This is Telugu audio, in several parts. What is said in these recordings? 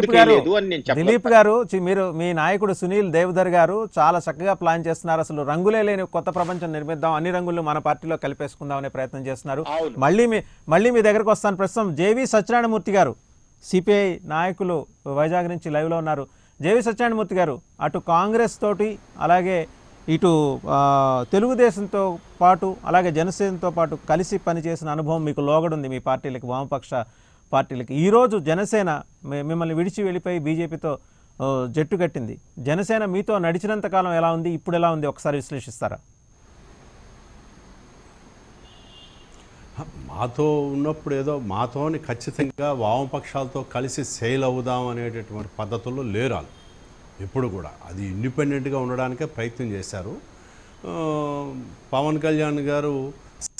దిలీప్ గారు దిలీప్ గారు మీరు మీ నాయకుడు సునీల్ దేవధర్ గారు చాలా చక్కగా ప్లాన్ చేస్తున్నారు అసలు రంగులే లేని కొత్త ప్రపంచం నిర్మిద్దాం అన్ని రంగులు మన పార్టీలో కలిపేసుకుందాం అనే ప్రయత్నం చేస్తున్నారు మళ్ళీ మీ మళ్ళీ మీ దగ్గరకు వస్తాను ప్రస్తుతం జేవి సత్యనారాయణమూర్తి గారు సిపిఐ నాయకులు వైజాగ్ నుంచి లైవ్లో ఉన్నారు జేవి సత్యనారాయణమూర్తి గారు అటు కాంగ్రెస్ తోటి అలాగే ఇటు తెలుగుదేశంతో పాటు అలాగే జనసేనతో పాటు కలిసి పనిచేసిన అనుభవం మీకు లోగడుంది మీ పార్టీలకు వామపక్ష పార్టీలకి ఈరోజు జనసేన మిమ్మల్ని విడిచి వెళ్ళిపోయి బీజేపీతో జట్టు కట్టింది జనసేన మీతో నడిచినంతకాలం ఎలా ఉంది ఇప్పుడు ఎలా ఉంది ఒకసారి విశ్లేషిస్తారా మాతో ఉన్నప్పుడు ఏదో మాతోని ఖచ్చితంగా వామపక్షాలతో కలిసి సేల్ అవుదాం అనేటటువంటి పద్ధతుల్లో లేరు వాళ్ళు ఎప్పుడు కూడా అది ఇండిపెండెంట్గా ఉండడానికే ప్రయత్నం చేశారు పవన్ కళ్యాణ్ గారు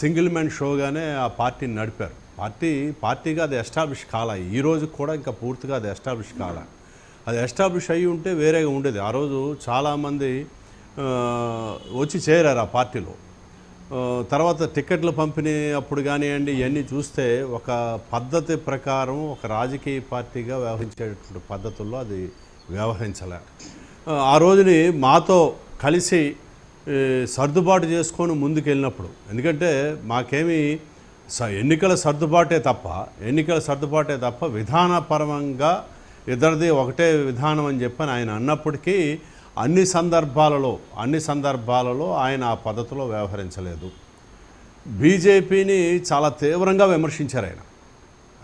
సింగిల్ మ్యాన్ షోగానే ఆ పార్టీని నడిపారు పార్టీ పార్టీగా అది ఎస్టాబ్లిష్ కాల ఈ రోజు కూడా ఇంకా పూర్తిగా అది ఎస్టాబ్లిష్ కాల అది ఎస్టాబ్లిష్ అయ్యి ఉంటే వేరేగా ఉండేది ఆ రోజు చాలామంది వచ్చి చేరారు ఆ పార్టీలో తర్వాత టికెట్లు పంపిణీ అప్పుడు కానివ్వండి ఇవన్నీ చూస్తే ఒక పద్ధతి ప్రకారం ఒక రాజకీయ పార్టీగా వ్యవహరించేటువంటి పద్ధతుల్లో అది వ్యవహరించలే ఆ రోజుని మాతో కలిసి సర్దుబాటు చేసుకొని ముందుకెళ్ళినప్పుడు ఎందుకంటే మాకేమీ స ఎన్నికల సర్దుబాటే తప్ప ఎన్నికల సర్దుబాటే తప్ప విధానపరంగా ఇద్దరిది ఒకటే విధానం అని చెప్పని ఆయన అన్నప్పటికీ అన్ని సందర్భాలలో అన్ని సందర్భాలలో ఆయన ఆ పద్ధతిలో వ్యవహరించలేదు బీజేపీని చాలా తీవ్రంగా విమర్శించారు ఆయన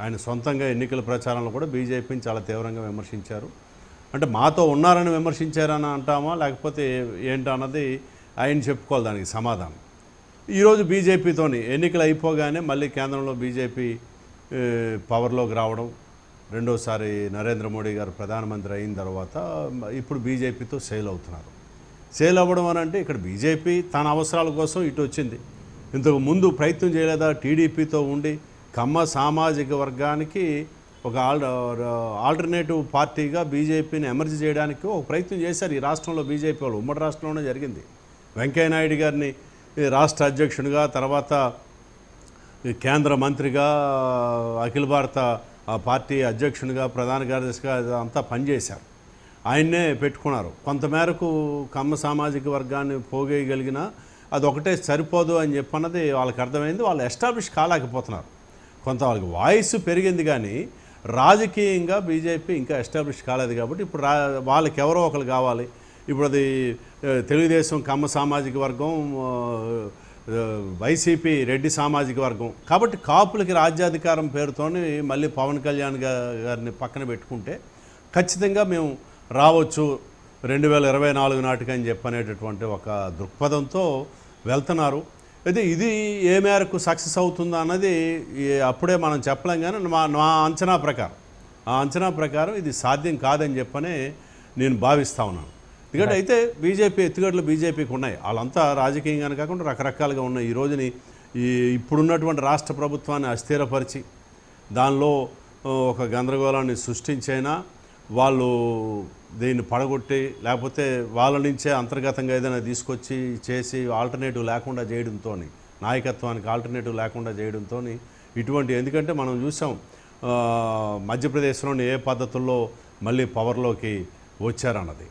ఆయన సొంతంగా ఎన్నికల ప్రచారంలో కూడా బీజేపీని చాలా తీవ్రంగా విమర్శించారు అంటే మాతో ఉన్నారని విమర్శించారని అంటామా లేకపోతే ఏంటన్నది ఆయన చెప్పుకోవాలి దానికి సమాధానం ఈరోజు బీజేపీతోని ఎన్నికలు అయిపోగానే మళ్ళీ కేంద్రంలో బీజేపీ పవర్లోకి రావడం రెండోసారి నరేంద్ర మోడీ గారు ప్రధానమంత్రి అయిన తర్వాత ఇప్పుడు బీజేపీతో సేల్ అవుతున్నారు సేల్ అవ్వడం అని అంటే ఇక్కడ బీజేపీ తన అవసరాల కోసం ఇటు వచ్చింది ఇంతకు ముందు ప్రయత్నం చేయలేదా టీడీపీతో ఉండి కమ్మ సామాజిక వర్గానికి ఒక ఆల్ ఆల్టర్నేటివ్ పార్టీగా బీజేపీని ఎమర్జీ చేయడానికి ఒక ప్రయత్నం చేశారు ఈ రాష్ట్రంలో బీజేపీ వాళ్ళు ఉమ్మడి రాష్ట్రంలోనే జరిగింది వెంకయ్యనాయుడు గారిని రాష్ట్ర అధ్యక్షునిగా తర్వాత కేంద్ర మంత్రిగా అఖిల భారత పార్టీ అధ్యక్షునిగా ప్రధాన కార్యదర్శిగా అంతా పనిచేశారు ఆయన్నే పెట్టుకున్నారు కొంతమేరకు కమ్మ సామాజిక వర్గాన్ని పోగేయగలిగిన అదొకటే సరిపోదు అని చెప్పన్నది వాళ్ళకి అర్థమైంది వాళ్ళు ఎస్టాబ్లిష్ కాలేకపోతున్నారు కొంత వాళ్ళకి వాయిస్ పెరిగింది కానీ రాజకీయంగా బీజేపీ ఇంకా ఎస్టాబ్లిష్ కాలేదు కాబట్టి ఇప్పుడు వాళ్ళకి ఎవరో ఒకరు కావాలి ఇప్పుడు అది తెలుగుదేశం కమ్మ సామాజిక వర్గం వైసీపీ రెడ్డి సామాజిక వర్గం కాబట్టి కాపులకి రాజ్యాధికారం పేరుతోని మళ్ళీ పవన్ కళ్యాణ్ గారిని పక్కన పెట్టుకుంటే ఖచ్చితంగా మేము రావచ్చు రెండు వేల ఇరవై నాలుగు చెప్పి చెప్పనేటటువంటి ఒక దృక్పథంతో వెళ్తున్నారు అయితే ఇది ఏ మేరకు సక్సెస్ అవుతుందా అన్నది అప్పుడే మనం చెప్పలేం కానీ మా నా అంచనా ప్రకారం ఆ అంచనా ప్రకారం ఇది సాధ్యం కాదని చెప్పనే నేను భావిస్తూ ఉన్నాను ఎందుకంటే అయితే బీజేపీ ఎత్తుగడలు బీజేపీకి ఉన్నాయి వాళ్ళంతా రాజకీయంగానే కాకుండా రకరకాలుగా ఉన్నాయి ఈ రోజుని ఈ ఇప్పుడున్నటువంటి రాష్ట్ర ప్రభుత్వాన్ని అస్థిరపరిచి దానిలో ఒక గందరగోళాన్ని సృష్టించైనా వాళ్ళు దీన్ని పడగొట్టి లేకపోతే వాళ్ళ నుంచే అంతర్గతంగా ఏదైనా తీసుకొచ్చి చేసి ఆల్టర్నేటివ్ లేకుండా చేయడంతో నాయకత్వానికి ఆల్టర్నేటివ్ లేకుండా చేయడంతో ఇటువంటి ఎందుకంటే మనం చూసాం మధ్యప్రదేశ్లోని ఏ పద్ధతుల్లో మళ్ళీ పవర్లోకి వచ్చారన్నది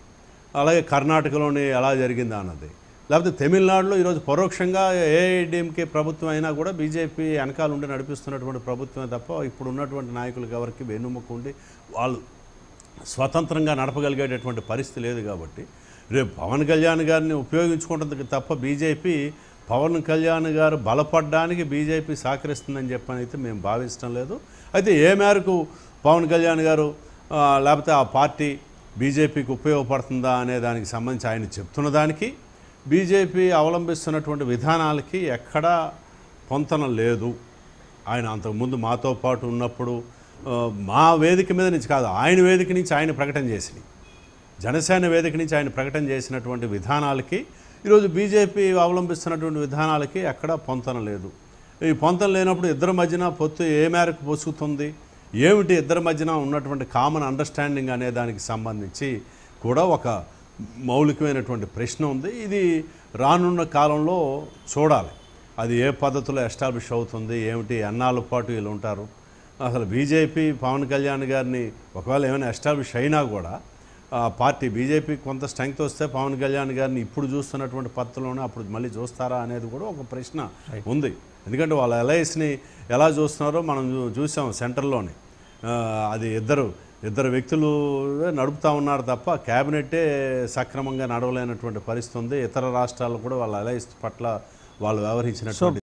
అలాగే కర్ణాటకలోని ఎలా జరిగిందా అన్నది లేకపోతే తమిళనాడులో ఈరోజు పరోక్షంగా ఏఐడిఎంకే ప్రభుత్వం అయినా కూడా బీజేపీ వెనకాల ఉండి నడిపిస్తున్నటువంటి ప్రభుత్వమే తప్ప ఇప్పుడు ఉన్నటువంటి నాయకులకు ఎవరికి వెన్నుముక్కు ఉండి వాళ్ళు స్వతంత్రంగా నడపగలిగేటటువంటి పరిస్థితి లేదు కాబట్టి రేపు పవన్ కళ్యాణ్ గారిని ఉపయోగించుకుంటుంది తప్ప బీజేపీ పవన్ కళ్యాణ్ గారు బలపడడానికి బీజేపీ సహకరిస్తుందని చెప్పని అయితే మేము భావించడం లేదు అయితే ఏ మేరకు పవన్ కళ్యాణ్ గారు లేకపోతే ఆ పార్టీ బీజేపీకి ఉపయోగపడుతుందా అనే దానికి సంబంధించి ఆయన చెప్తున్న దానికి బీజేపీ అవలంబిస్తున్నటువంటి విధానాలకి ఎక్కడా పొంతన లేదు ఆయన అంతకుముందు మాతో పాటు ఉన్నప్పుడు మా వేదిక మీద నుంచి కాదు ఆయన వేదిక నుంచి ఆయన ప్రకటన చేసింది జనసేన వేదిక నుంచి ఆయన ప్రకటన చేసినటువంటి విధానాలకి ఈరోజు బీజేపీ అవలంబిస్తున్నటువంటి విధానాలకి ఎక్కడా పొంతన లేదు ఈ పొంతన లేనప్పుడు ఇద్దరి మధ్యన పొత్తు ఏ మేరకు పొసుకుతుంది ఏమిటి ఇద్దరి మధ్యన ఉన్నటువంటి కామన్ అండర్స్టాండింగ్ అనే దానికి సంబంధించి కూడా ఒక మౌలికమైనటువంటి ప్రశ్న ఉంది ఇది రానున్న కాలంలో చూడాలి అది ఏ పద్ధతిలో ఎస్టాబ్లిష్ అవుతుంది ఏమిటి ఎన్నాళ్ళ పాటు వీళ్ళు ఉంటారు అసలు బీజేపీ పవన్ కళ్యాణ్ గారిని ఒకవేళ ఏమైనా ఎస్టాబ్లిష్ అయినా కూడా ఆ పార్టీ బీజేపీ కొంత స్ట్రెంగ్త్ వస్తే పవన్ కళ్యాణ్ గారిని ఇప్పుడు చూస్తున్నటువంటి పద్ధతిలోనే అప్పుడు మళ్ళీ చూస్తారా అనేది కూడా ఒక ప్రశ్న ఉంది ఎందుకంటే వాళ్ళ ఎలయస్ని ఎలా చూస్తున్నారో మనం చూసాం సెంటర్లోనే అది ఇద్దరు ఇద్దరు వ్యక్తులు నడుపుతూ ఉన్నారు తప్ప క్యాబినెట్టే సక్రమంగా నడవలేనటువంటి పరిస్థితి ఉంది ఇతర రాష్ట్రాలు కూడా వాళ్ళు అలయన్స్ పట్ల వాళ్ళు వ్యవహరించినటువంటి